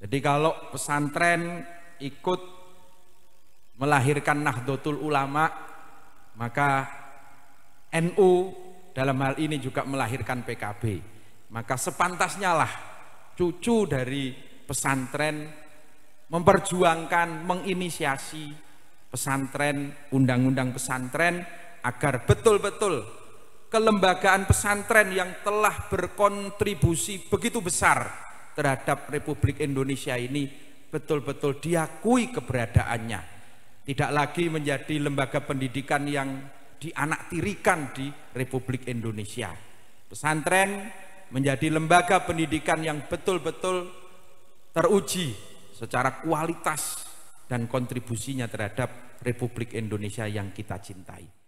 Jadi kalau pesantren ikut melahirkan Nahdlatul Ulama, maka NU dalam hal ini juga melahirkan PKB. Maka sepantasnya lah cucu dari pesantren memperjuangkan, menginisiasi pesantren, undang-undang pesantren agar betul-betul kelembagaan pesantren yang telah berkontribusi begitu besar terhadap Republik Indonesia ini betul-betul diakui keberadaannya. Tidak lagi menjadi lembaga pendidikan yang dianaktirikan di Republik Indonesia. Pesantren menjadi lembaga pendidikan yang betul-betul teruji secara kualitas dan kontribusinya terhadap Republik Indonesia yang kita cintai.